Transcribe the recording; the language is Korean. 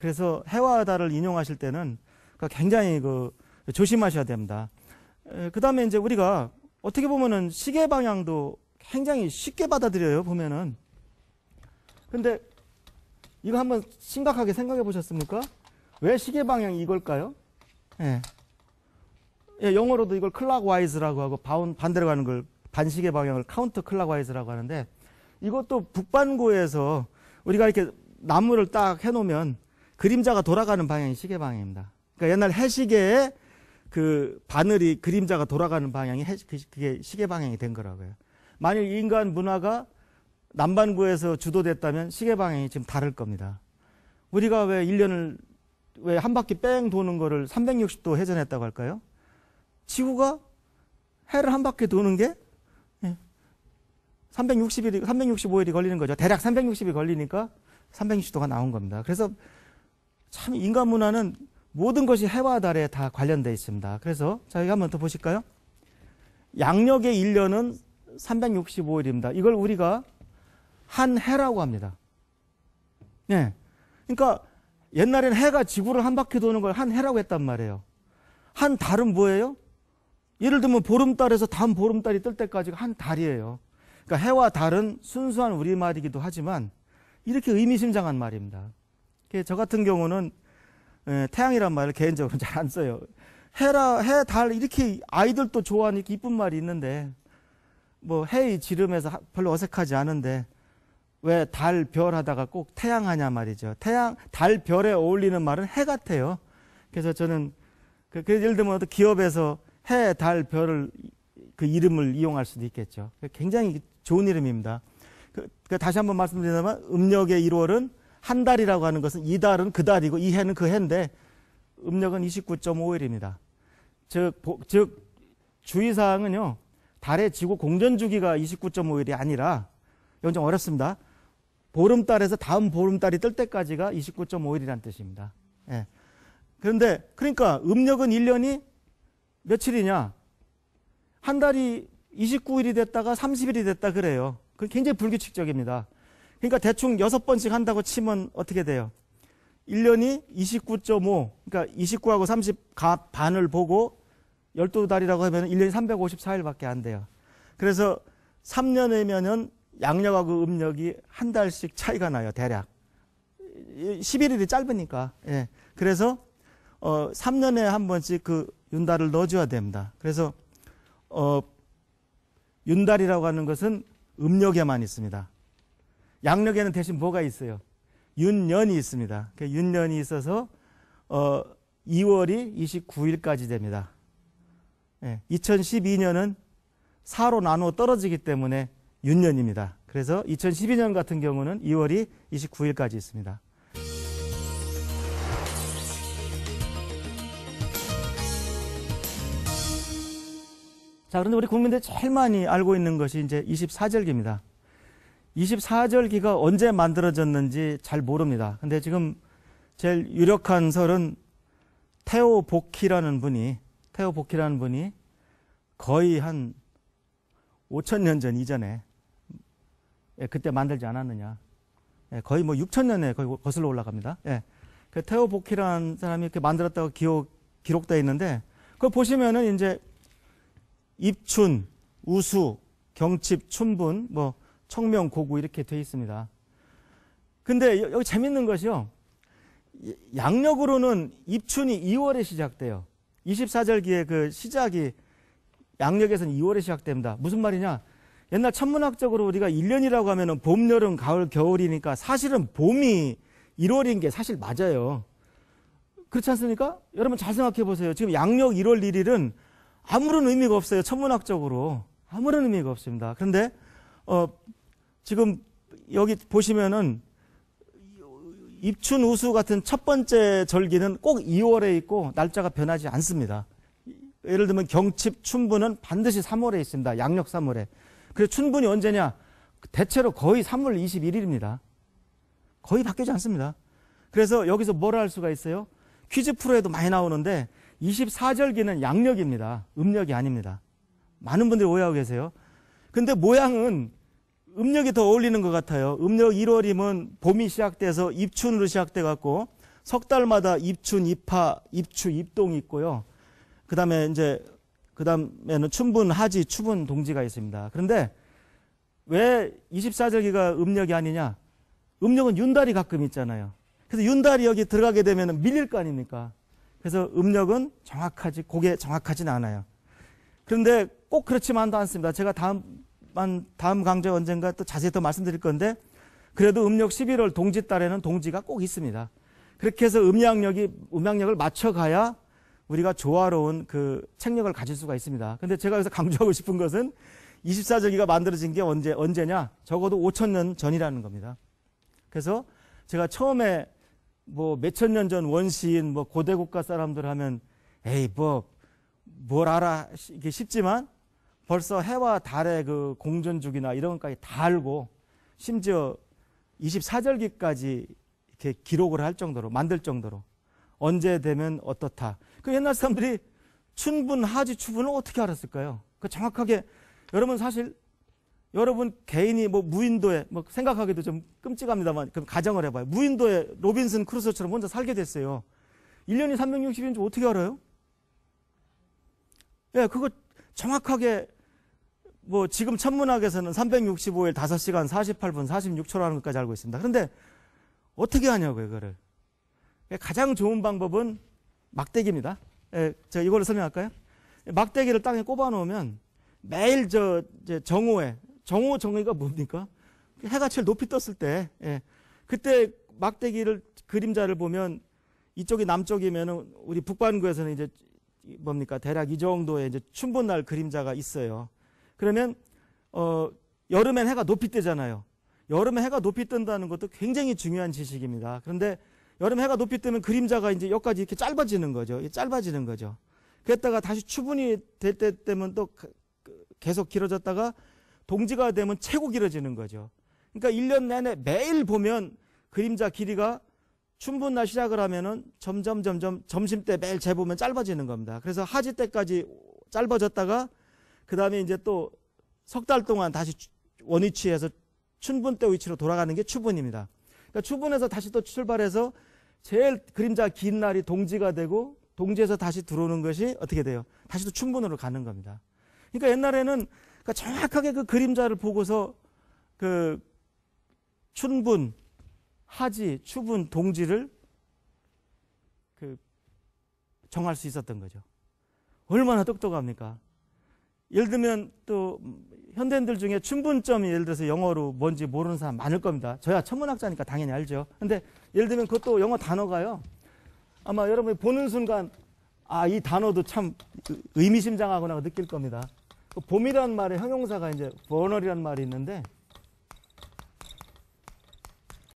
그래서 해와 달을 인용하실 때는 그러니까 굉장히 그 조심하셔야 됩니다. 그 다음에 이제 우리가 어떻게 보면은 시계 방향도 굉장히 쉽게 받아들여요, 보면은. 근데 이거 한번 심각하게 생각해 보셨습니까? 왜 시계 방향이 이걸까요? 예. 예 영어로도 이걸 클락와이즈라고 하고 바운, 반대로 가는 걸 반시계 방향을 카운터 클락와이즈라고 하는데 이것도 북반구에서 우리가 이렇게 나무를 딱 해놓으면 그림자가 돌아가는 방향이 시계 방향입니다. 그러니까 옛날 해시계에 그 바늘이 그림자가 돌아가는 방향이 해, 그 그게 시계 방향이 된 거라고요. 만일 인간 문화가 남반구에서 주도됐다면 시계 방향이 지금 다를 겁니다. 우리가 왜 1년을 왜 한 바퀴 뺑 도는 거를 360도 회전했다고 할까요? 지구가 해를 한 바퀴 도는 게 360일이 예, 365일이 걸리는 거죠. 대략 360이 걸리니까 360도가 나온 겁니다. 그래서 참 인간 문화는 모든 것이 해와 달에 다 관련되어 있습니다. 그래서 저희가 한번 더 보실까요? 양력의 1년은 365일입니다. 이걸 우리가 한 해라고 합니다. 네. 그러니까 옛날엔 해가 지구를 한 바퀴 도는 걸 한 해라고 했단 말이에요. 한 달은 뭐예요? 예를 들면 보름달에서 다음 보름달이 뜰 때까지가 한 달이에요. 그러니까 해와 달은 순수한 우리말이기도 하지만 이렇게 의미심장한 말입니다. 예, 저 같은 경우는 예, 태양이란 말을 개인적으로 잘 안 써요. 해라, 해, 달, 이렇게 아이들도 좋아하는 이쁜 말이 있는데, 뭐, 해의 지름에서 별로 어색하지 않은데, 왜 달, 별 하다가 꼭 태양 하냐 말이죠. 태양, 달, 별에 어울리는 말은 해 같아요. 그래서 저는, 그, 그 예를 들면 어떤 기업에서 해, 달, 별을, 그 이름을 이용할 수도 있겠죠. 굉장히 좋은 이름입니다. 그, 그 다시 한번 말씀드리자면, 음력의 1월은 한 달이라고 하는 것은 이 달은 그 달이고 이 해는 그 해인데 음력은 29.5일입니다. 즉, 보, 즉 주의사항은요. 달의 지구 공전 주기가 29.5일이 아니라 이건 좀 어렵습니다. 보름달에서 다음 보름달이 뜰 때까지가 29.5일이란 뜻입니다. 예. 그런데 그러니까 음력은 1년이 며칠이냐? 한 달이 29일이 됐다가 30일이 됐다 그래요. 그 굉장히 불규칙적입니다. 그러니까 대충 여섯 번씩 한다고 치면 어떻게 돼요? 1년이 29.5, 그러니까 29하고 30 반을 보고 12달이라고 하면 1년이 354일밖에 안 돼요. 그래서 3년이면은 양력하고 음력이 한 달씩 차이가 나요, 대략. 11일이 짧으니까. 예. 그래서 어 3년에 한 번씩 그 윤달을 넣어줘야 됩니다. 그래서 어 윤달이라고 하는 것은 음력에만 있습니다. 양력에는 대신 뭐가 있어요? 윤년이 있습니다. 그 윤년이 있어서 어, 2월이 29일까지 됩니다. 예, 2012년은 4로 나누어 떨어지기 때문에 윤년입니다. 그래서 2012년 같은 경우는 2월이 29일까지 있습니다. 자, 그런데 우리 국민들 이 제일 많이 알고 있는 것이 이제 24절기입니다. 24절기가 언제 만들어졌는지 잘 모릅니다. 근데 지금 제일 유력한 설은 테오 보키라는 분이 테오 보키라는 분이 거의 한5 0 0 0년전 이전에 예, 그때 만들지 않았느냐. 예, 거의 뭐6 0 0 0 년에 거의 거슬러 올라갑니다. 예. 그 테오 보키라는 사람이 이렇게 만들었다고 기록 기록되어 있는데 그거 보시면은 이제 입춘, 우수, 경칩, 춘분 뭐 청명, 고구 이렇게 돼 있습니다. 근데 여기 재밌는 것이요. 예, 양력으로는 입춘이 2월에 시작돼요. 24절기의 그 시작이 양력에서는 2월에 시작됩니다. 무슨 말이냐? 옛날 천문학적으로 우리가 1년이라고 하면은 봄, 여름, 가을, 겨울이니까 사실은 봄이 1월인 게 사실 맞아요. 그렇지 않습니까? 여러분 잘 생각해 보세요. 지금 양력 1월 1일은 아무런 의미가 없어요. 천문학적으로. 아무런 의미가 없습니다. 그런데, 어, 지금 여기 보시면은 입춘 우수 같은 첫 번째 절기는 꼭 2월에 있고 날짜가 변하지 않습니다. 예를 들면 경칩 춘분은 반드시 3월에 있습니다. 양력 3월에. 그래서 춘분이 언제냐? 대체로 거의 3월 21일입니다. 거의 바뀌지 않습니다. 그래서 여기서 뭐뭘할 수가 있어요? 퀴즈 프로에도 많이 나오는데 24절기는 양력입니다. 음력이 아닙니다. 많은 분들이 오해하고 계세요. 근데 모양은 음력이 더 어울리는 것 같아요. 음력 1월이면 봄이 시작돼서 입춘으로 시작돼 갖고 석 달마다 입춘, 입하, 입추, 입동이 있고요. 그다음에 이제 그다음에는 춘분, 하지, 추분, 동지가 있습니다. 그런데 왜 24절기가 음력이 아니냐? 음력은 윤달이 가끔 있잖아요. 그래서 윤달이 여기 들어가게 되면 밀릴 거 아닙니까? 그래서 음력은 정확하지, 고게 정확하진 않아요. 그런데 꼭 그렇지만도 않습니다. 제가 다음 한 다음 강좌 언젠가 또 자세히 더 말씀드릴 건데 그래도 음력 11월 동지 달에는 동지가 꼭 있습니다. 그렇게 해서 음양력이 음양력을 맞춰가야 우리가 조화로운 그 책력을 가질 수가 있습니다. 근데 제가 여기서 강조하고 싶은 것은 24절기가 만들어진 게 언제 언제냐? 적어도 5천 년 전이라는 겁니다. 그래서 제가 처음에 뭐 몇천 년전 원시인 뭐 고대 국가 사람들 하면 에이 뭐 뭘 알아 이게 쉽지만 벌써 해와 달의 그 공전주기나 이런 것까지 다 알고 심지어 24절기까지 이렇게 기록을 할 정도로 만들 정도로 언제 되면 어떻다. 그 옛날 사람들이 춘분, 하지, 추분을 어떻게 알았을까요? 그 정확하게 여러분 사실 여러분 개인이 뭐 무인도에 뭐 생각하기도 좀 끔찍합니다만 그럼 가정을 해봐요. 무인도에 로빈슨 크루소처럼 혼자 살게 됐어요. 1년이 360인 일지 어떻게 알아요? 예, 그거 정확하게 뭐 지금 천문학에서는 365일 5시간 48분 46초라는 것까지 알고 있습니다. 그런데 어떻게 하냐고요, 이거를. 가장 좋은 방법은 막대기입니다. 예, 제가 이걸로 설명할까요? 막대기를 땅에 꼽아 놓으면 매일 저 정오에 정오 정의가 뭡니까? 해가 제일 높이 떴을 때 예, 그때 막대기를 그림자를 보면 이쪽이 남쪽이면 우리 북반구에서는 이제 뭡니까 대략 이 정도의 이제 춘분날 그림자가 있어요. 그러면 어, 여름엔 해가 높이 뜨잖아요. 여름에 해가 높이 뜬다는 것도 굉장히 중요한 지식입니다. 그런데 여름 해가 높이 뜨면 그림자가 이제 여기까지 이렇게 짧아지는 거죠. 짧아지는 거죠. 그랬다가 다시 추분이 될 때 되면 또 그, 계속 길어졌다가 동지가 되면 최고 길어지는 거죠. 그러니까 1년 내내 매일 보면 그림자 길이가 춘분날 시작을 하면은 점점 점점 점심 때 매일 재보면 짧아지는 겁니다. 그래서 하지 때까지 짧아졌다가 그 다음에 이제 또 석 달 동안 다시 원위치에서 춘분 때 위치로 돌아가는 게 추분입니다. 그러니까 추분에서 다시 또 출발해서 제일 그림자 긴 날이 동지가 되고 동지에서 다시 들어오는 것이 어떻게 돼요? 다시 또 춘분으로 가는 겁니다. 그러니까 옛날에는 그러니까 정확하게 그 그림자를 보고서 그 춘분, 하지, 추분, 동지를 그 정할 수 있었던 거죠. 얼마나 똑똑합니까? 예를 들면 또 현대인들 중에 춘분점이 예를 들어서 영어로 뭔지 모르는 사람 많을 겁니다. 저야 천문학자니까 당연히 알죠. 근데 예를 들면 그것도 영어 단어가요. 아마 여러분이 보는 순간 아, 이 단어도 참 의미심장하구나 느낄 겁니다. 그 봄이라는 말에 형용사가 이제 번월이라는 말이 있는데